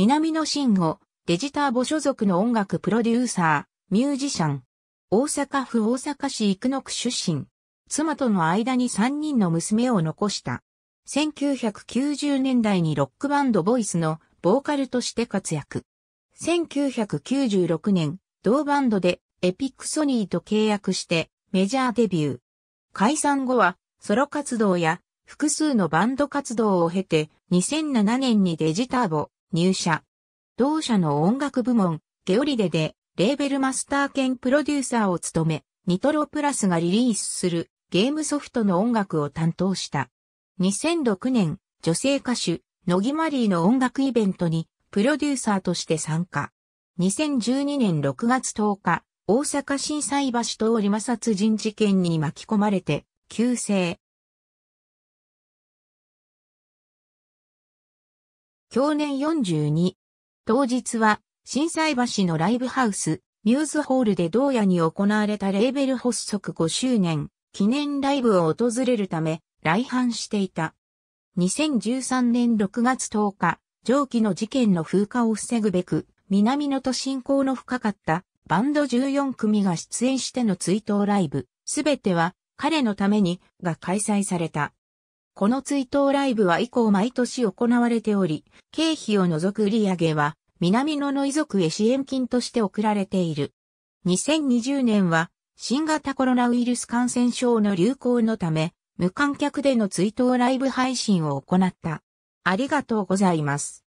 南野慎吾、デジターボ所属の音楽プロデューサー、ミュージシャン。大阪府大阪市生野区出身。妻との間に3人の娘を残した。1990年代にロックバンドボイスのボーカルとして活躍。1996年、同バンドでエピックソニーと契約してメジャーデビュー。解散後はソロ活動や複数のバンド活動を経て2007年にデジターボ入社。同社の音楽部門、ゲオリデで、レーベルマスター兼プロデューサーを務め、ニトロプラスがリリースするゲームソフトの音楽を担当した。2006年、女性歌手、野木マリーの音楽イベントに、プロデューサーとして参加。2012年6月10日、大阪震災橋通り摩擦人事件に巻き込まれて、急性、去年42。当日は、震災橋のライブハウス、ミューズホールで同夜に行われたレーベル発足5周年、記念ライブを訪れるため、来阪していた。2013年6月10日、上記の事件の風化を防ぐべく、南の都進行の深かったバンド14組が出演しての追悼ライブ、すべては彼のためにが開催された。この追悼ライブは以降毎年行われており、経費を除く売上は、南野の遺族へ支援金として送られている。2020年は、新型コロナウイルス感染症の流行のため、無観客での追悼ライブ配信を行った。ありがとうございます。